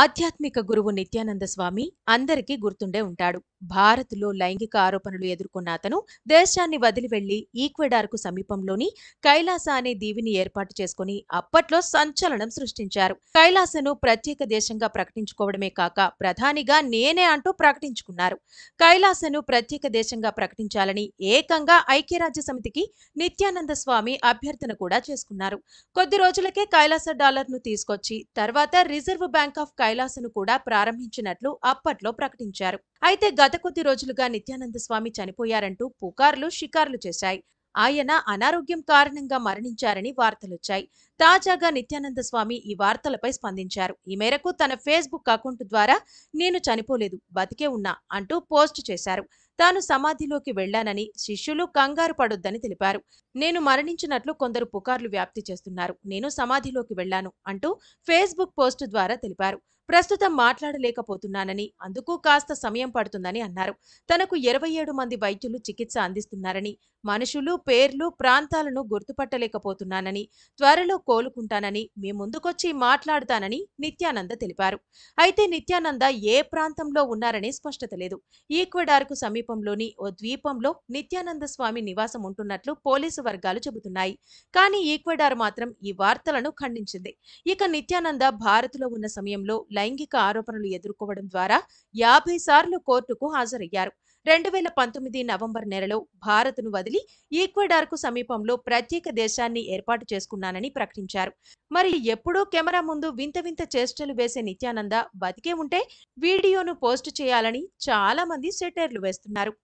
ఆధ్యాత్మిక గురువు నిత్యానంద స్వామి అందరికీ గుర్తుండే ఉంటాడు భారత్లో లైంగిక ఆరోపణలు ఎదుర్కొన్న అతను దేశాన్ని వదిలి వెళ్లి ఈక్వెడార్కు సమీపంలోని కైలాస అనే దీవిని ఏర్పాటు చేసుకుని అప్పట్లో సంచలనం సృష్టించారు కైలాసను ప్రత్యేక దేశంగా ప్రకటించుకోవడమే కాక ప్రధానిగా నేనే అంటూ ప్రకటించుకున్నారు కైలాసను ప్రత్యేక దేశంగా ప్రకటించాలని ఏకంగా ఐక్యరాజ్య సమితికి నిత్యానంద స్వామి అభ్యర్థన కూడా చేసుకున్నారు కొద్ది రోజులకే కైలాస డాలర్ను తీసుకొచ్చి తర్వాత రిజర్వ్ బ్యాంక్ ఆఫ్ కైలాసను కూడా ప్రారంభించినట్లు అప్పట్లో ప్రకటించారు అయితే గత కొద్ది రోజులుగా నిత్యానంద స్వామి చనిపోయారంటూ పుకార్లు షికార్లు చేశాయి ఆయన అనారోగ్యం కారణంగా మరణించారని వార్తలొచ్చాయి తాజాగా నిత్యానంద స్వామి ఈ వార్తలపై స్పందించారు ఈ మేరకు తన ఫేస్బుక్ అకౌంట్ ద్వారా నేను చనిపోలేదు బతికే ఉన్నా అంటూ పోస్ట్ చేశారు తాను సమాధిలోకి వెళ్లానని శిష్యులు కంగారు పడొద్దని తెలిపారు నేను మరణించినట్లు కొందరు పుకార్లు వ్యాప్తి చేస్తున్నారు నేను సమాధిలోకి వెళ్లాను అంటూ ఫేస్బుక్ పోస్ట్ ద్వారా తెలిపారు ప్రస్తుతం మాట్లాడలేకపోతున్నానని అందుకు కాస్త సమయం పడుతుందని అన్నారు తనకు ఇరవై ఏడు మంది వైద్యులు చికిత్స అందిస్తున్నారని మనుషులు పేర్లు ప్రాంతాలను గుర్తుపట్టలేకపోతున్నానని త్వరలో కోలుకుంటానని మీ ముందుకొచ్చి మాట్లాడతానని నిత్యానంద తెలిపారు అయితే నిత్యానంద ఏ ప్రాంతంలో ఉన్నారనే స్పష్టత లేదు ఈక్వెడార్కు సమీపంలోని ఓ ద్వీపంలో నిత్యానంద స్వామి నివాసం ఉంటున్నట్లు పోలీసు వర్గాలు చెబుతున్నాయి కానీ ఈక్వెడార్ మాత్రం ఈ వార్తలను ఖండించింది ఇక నిత్యానంద భారత్లో ఉన్న సమయంలో లైంగిక ఆరోపణలు ఎదుర్కోవడం ద్వారా యాభై సార్లు కోర్టుకు హాజరయ్యారు రెండు వేల పంతొమ్మిది నవంబర్ నెలలో భారత్ను వదిలి ఈక్వెడార్కు సమీపంలో ప్రత్యేక దేశాన్ని ఏర్పాటు చేసుకున్నానని ప్రకటించారు మరి ఎప్పుడూ కెమెరా ముందు వింత వింత చేష్టలు వేసే నిత్యానంద బతికే ఉంటే వీడియోను పోస్ట్ చేయాలని చాలా మంది సెటైర్లు వేస్తున్నారు